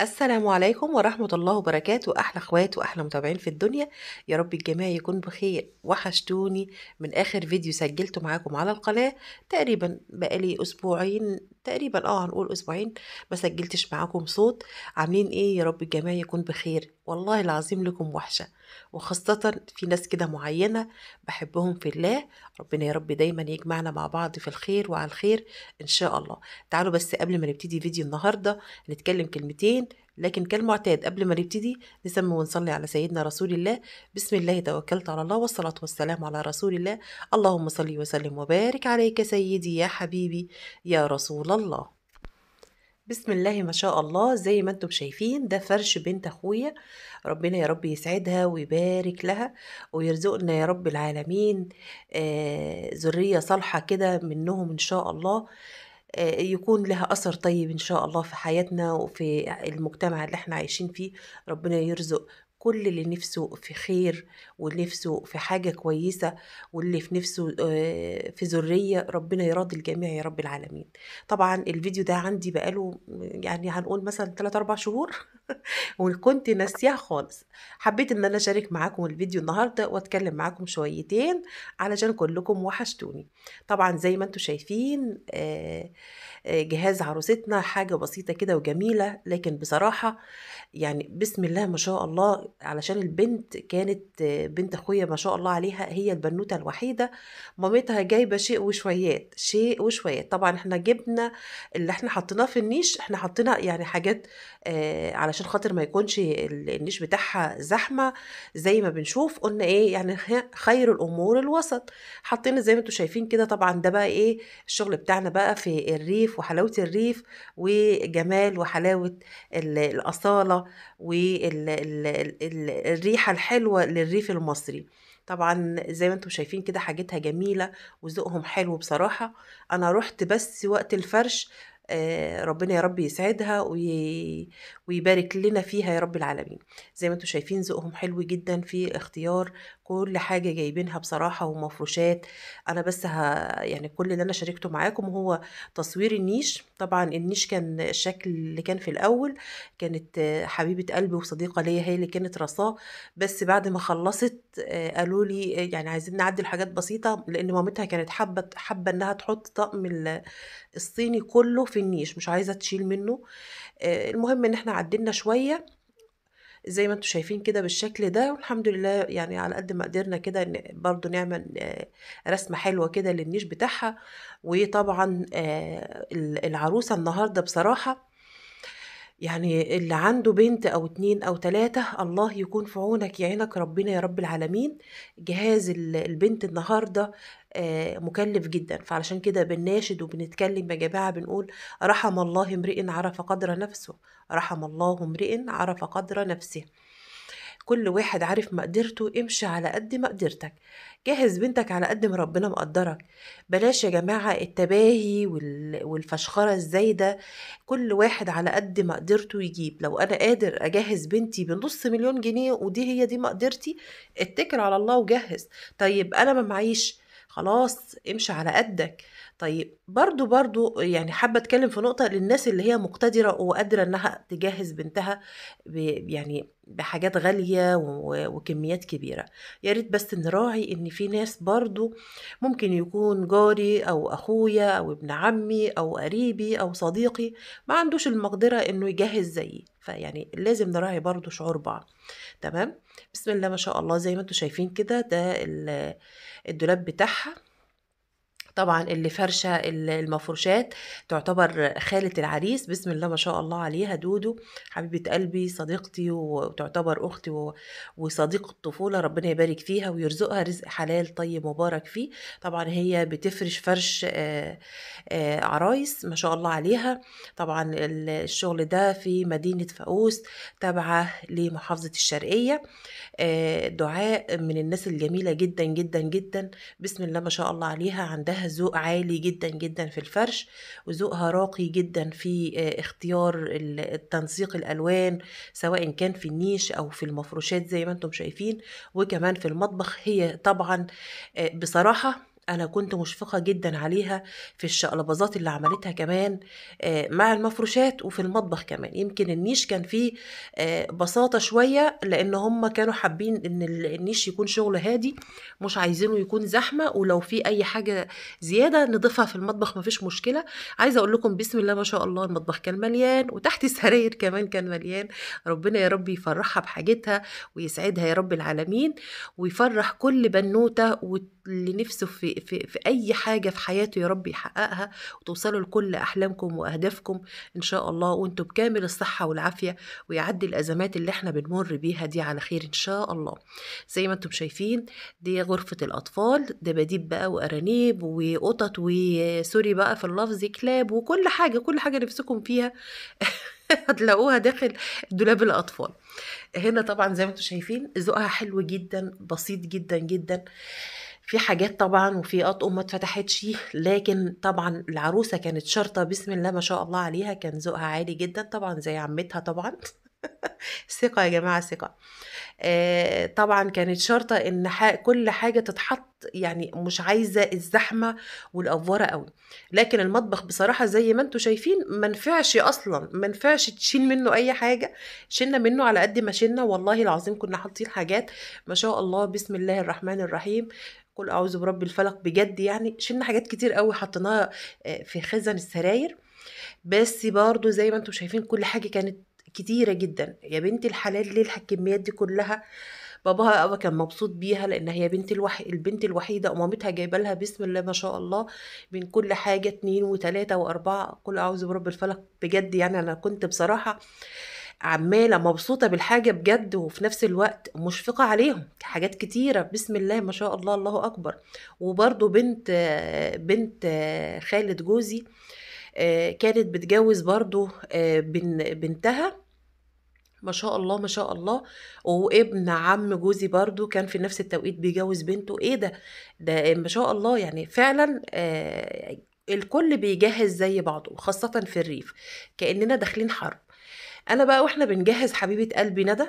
السلام عليكم ورحمة الله وبركاته أحلى أخوات وأحلى متابعين في الدنيا يا رب الجميع يكون بخير وحشتوني من آخر فيديو سجلته معاكم على القناة تقريبا بقالي أسبوعين تقريبا اه هنقول اسبوعين ما سجلتش معاكم صوت عاملين ايه يا رب الجميع يكون بخير والله العظيم لكم وحشه وخاصه في ناس كده معينه بحبهم في الله ربنا يا رب دايما يجمعنا مع بعض في الخير وعلى الخير ان شاء الله تعالوا بس قبل ما نبتدي فيديو النهارده نتكلم كلمتين لكن كالمعتاد قبل ما نبتدي نسمي ونصلي على سيدنا رسول الله بسم الله توكلت على الله والصلاة والسلام على رسول الله اللهم صل وسلم وبارك عليك سيدي يا حبيبي يا رسول الله بسم الله ما شاء الله زي ما انتم شايفين ده فرش بنت اخويا ربنا يا رب يسعدها ويبارك لها ويرزقنا يا رب العالمين آه، ذريه صالحه كده منهم ان شاء الله آه، يكون لها أثر طيب إن شاء الله في حياتنا وفي المجتمع اللي احنا عايشين فيه ربنا يرزق كل اللي نفسه في خير واللي نفسه في حاجة كويسة واللي في نفسه آه، في ذرية ربنا يراضي الجميع يا رب العالمين طبعا الفيديو ده عندي بقاله يعني هنقول مثلا 3 4 شهور وكنت ناسياها خالص حبيت ان انا اشارك معاكم الفيديو النهارده واتكلم معاكم شويتين علشان كلكم وحشتوني طبعا زي ما انتم شايفين آه، آه، جهاز عروستنا حاجه بسيطه كده وجميله لكن بصراحه يعني بسم الله ما شاء الله علشان البنت كانت آه، بنت اخويا ما شاء الله عليها هي البنوته الوحيده مامتها جايبه شيء وشويات شيء وشويات طبعا احنا جبنا اللي احنا حطيناه في النيش احنا حطينا يعني حاجات علشان علشان خاطر ما يكونش النيش بتاعها زحمه زي ما بنشوف قلنا ايه يعني خير الامور الوسط حطينا زي ما انتم شايفين كده طبعا ده بقى ايه الشغل بتاعنا بقى في الريف وحلاوه الريف وجمال وحلاوه الاصاله والريحه الحلوه للريف المصري طبعا زي ما انتم شايفين كده حاجتها جميله وذوقهم حلو بصراحه انا رحت بس وقت الفرش آه، ربنا يا رب يسعدها ويبارك لنا فيها يا رب العالمين زي ما انتم شايفين ذوقهم حلو جدا في اختيار كل حاجه جايبينها بصراحه ومفروشات انا بس ها يعني كل اللي انا شاركته معاكم هو تصوير النيش طبعا النيش كان الشكل اللي كان في الاول كانت حبيبه قلبي وصديقه ليا هي اللي كانت رصاه بس بعد ما خلصت آه، قالوا لي آه، يعني عايزين نعدل حاجات بسيطه لان مامتها كانت حابه حابه انها تحط طقم الصيني كله في في النيش مش عايزه تشيل منه آه، المهم ان احنا عدلنا شويه زي ما انتم شايفين كده بالشكل ده والحمد لله يعني على قد ما قدرنا كده برضو نعمل آه، رسمة حلوة كده للنيش بتاعها وطبعا آه، العروسة النهاردة بصراحة يعني اللي عنده بنت أو اتنين أو تلاتة الله يكون في عونك يعينك ربنا يا رب العالمين جهاز البنت النهاردة آه، مكلف جدا فعلشان كده بنناشد وبنتكلم يا جماعة بنقول رحم الله امرئ عرف قدر نفسه رحم الله امرئ عرف قدر نفسه كل واحد عارف مقدرته امشي على قد مقدرتك جهز بنتك على قد ما ربنا مقدرك بلاش يا جماعة التباهي والفشخرة الزايدة كل واحد على قد مقدرته يجيب لو أنا قادر أجهز بنتي بنص مليون جنيه ودي هي دي مقدرتي اتكل على الله وجهز طيب أنا ما معيش خلاص امشي على قدك طيب برضو برضو يعني حابة أتكلم في نقطة للناس اللي هي مقتدرة وقادرة إنها تجهز بنتها يعني بحاجات غالية وكميات كبيرة يا ريت بس نراعي إن في ناس برضو ممكن يكون جاري أو أخويا أو ابن عمي أو قريبي أو صديقي ما عندوش المقدرة إنه يجهز زيي فيعني لازم نراعي برضو شعور بعض تمام بسم الله ما شاء الله زي ما انتوا شايفين كده ده الدولاب بتاعها طبعا اللي فرشة المفروشات تعتبر خالة العريس بسم الله ما شاء الله عليها دودو حبيبة قلبي صديقتي وتعتبر أختي وصديقة الطفولة ربنا يبارك فيها ويرزقها رزق حلال طيب مبارك فيه طبعا هي بتفرش فرش آه، آه، عرايس ما شاء الله عليها طبعا الشغل ده في مدينة فاقوس تابعة لمحافظة الشرقية آه، دعاء من الناس الجميلة جدا جدا جدا بسم الله ما شاء الله عليها عندها ذوق عالي جدا جدا في الفرش وذوقها راقي جدا في آه، اختيار تنسيق الالوان سواء كان في النيش او في المفروشات زي ما انتم شايفين وكمان في المطبخ هي طبعا آه، بصراحه انا كنت مشفقه جدا عليها في الشقلبازات اللي عملتها كمان آه، مع المفروشات وفي المطبخ كمان يمكن النيش كان فيه آه، بساطه شويه لان هم كانوا حابين ان النيش يكون شغل هادي مش عايزينه يكون زحمه ولو في اي حاجه زياده نضيفها في المطبخ مفيش مشكله عايزه اقول لكم بسم الله ما شاء الله المطبخ كان مليان وتحت السرير كمان كان مليان ربنا يا رب يفرحها بحاجتها ويسعدها يا رب العالمين ويفرح كل بنوته واللي نفسه في في, في, أي حاجة في حياته يا رب يحققها وتوصلوا لكل أحلامكم وأهدافكم إن شاء الله وأنتم بكامل الصحة والعافية ويعدي الأزمات اللي احنا بنمر بيها دي على خير إن شاء الله زي ما أنتم شايفين دي غرفة الأطفال دباديب بقى وأرانيب وقطط وسوري بقى في اللفظ كلاب وكل حاجة كل حاجة نفسكم فيها هتلاقوها داخل دولاب الاطفال هنا طبعا زي ما انتم شايفين ذوقها حلو جدا بسيط جدا جدا في حاجات طبعا وفي اطقم ما اتفتحتش لكن طبعا العروسه كانت شرطه بسم الله ما شاء الله عليها كان ذوقها عالي جدا طبعا زي عمتها طبعا ثقة يا جماعة ثقة آه، طبعا كانت شرطة ان كل حاجة تتحط يعني مش عايزة الزحمة والأفورة قوي لكن المطبخ بصراحة زي ما انتم شايفين ما نفعش اصلا ما نفعش تشيل منه اي حاجة شلنا منه على قد ما شلنا والله العظيم كنا حاطين حاجات ما شاء الله بسم الله الرحمن الرحيم قل اعوذ برب الفلق بجد يعني شلنا حاجات كتير قوي حطيناها آه، في خزن السراير بس برضو زي ما انتم شايفين كل حاجة كانت كتيرة جدا يا بنت الحلال ليه الكميات دي كلها باباها أبا كان مبسوط بيها لأن هي بنت الوح... البنت الوحيدة ومامتها جايبة لها بسم الله ما شاء الله من كل حاجة اتنين وتلاتة وأربعة كل أعوذ برب الفلق بجد يعني أنا كنت بصراحة عمالة مبسوطة بالحاجة بجد وفي نفس الوقت مشفقة عليهم حاجات كتيرة بسم الله ما شاء الله الله أكبر وبرضو بنت بنت خالد جوزي آه، كانت بتجوز برضو آه، بنتها ما شاء الله ما شاء الله وابن عم جوزي برضو كان في نفس التوقيت بيجوز بنته ايه ده ده ما شاء الله يعني فعلا آه الكل بيجهز زي بعضه خاصة في الريف كأننا داخلين حرب أنا بقى وإحنا بنجهز حبيبة قلبي ندى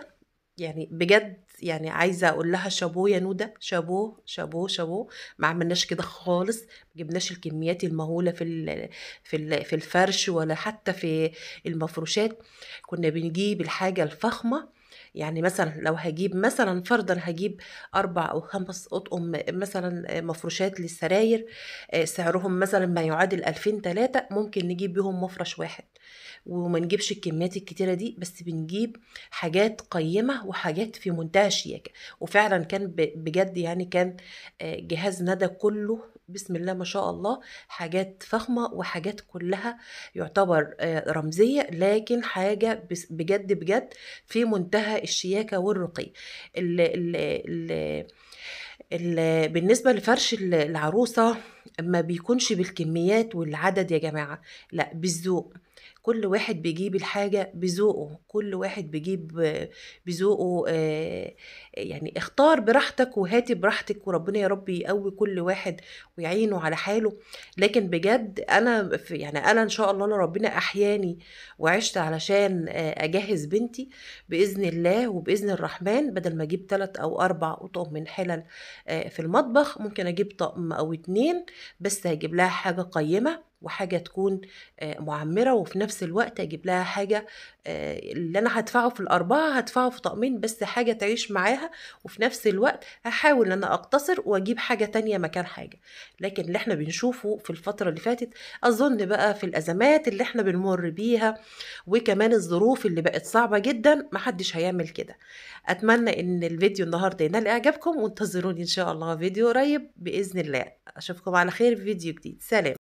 يعني بجد يعني عايزه اقول لها شابو يا نوده شابو شابو شابو ما عملناش كده خالص ما جبناش الكميات المهوله في في في الفرش ولا حتى في المفروشات كنا بنجيب الحاجه الفخمه يعني مثلا لو هجيب مثلا فرضا هجيب اربع او خمس اطقم مثلا مفروشات للسراير آه، سعرهم مثلا ما يعادل 2000 3 ممكن نجيب بيهم مفرش واحد وما نجيبش الكميات الكتيره دي بس بنجيب حاجات قيمه وحاجات في منتهى الشياكه وفعلا كان بجد يعني كان آه، جهاز ندى كله بسم الله ما شاء الله حاجات فخمه وحاجات كلها يعتبر آه، رمزيه لكن حاجه بجد بجد في منتهى الشياكه والرقي بالنسبه لفرش العروسه ما بيكونش بالكميات والعدد يا جماعه لا بالذوق كل واحد بيجيب الحاجة بذوقه كل واحد بيجيب بذوقه آه، يعني اختار براحتك وهاتي براحتك وربنا يا رب يقوي كل واحد ويعينه على حاله لكن بجد انا في يعني انا ان شاء الله لو ربنا احياني وعشت علشان آه، اجهز بنتي باذن الله وباذن الرحمن بدل ما اجيب ثلاث او اربع اطقم من حلل آه، في المطبخ ممكن اجيب طقم او اتنين بس هجيب لها حاجة قيمة وحاجة تكون آه، معمرة وفي نفس الوقت أجيب لها حاجة آه، اللي أنا هدفعه في الأربعة هدفعه في طقمين بس حاجة تعيش معاها وفي نفس الوقت هحاول إن أنا أقتصر وأجيب حاجة تانية مكان حاجة لكن اللي إحنا بنشوفه في الفترة اللي فاتت أظن بقى في الأزمات اللي إحنا بنمر بيها وكمان الظروف اللي بقت صعبة جدا محدش هيعمل كده أتمنى إن الفيديو النهاردة ينال إعجابكم وانتظروني إن شاء الله فيديو قريب بإذن الله أشوفكم على خير في فيديو جديد سلام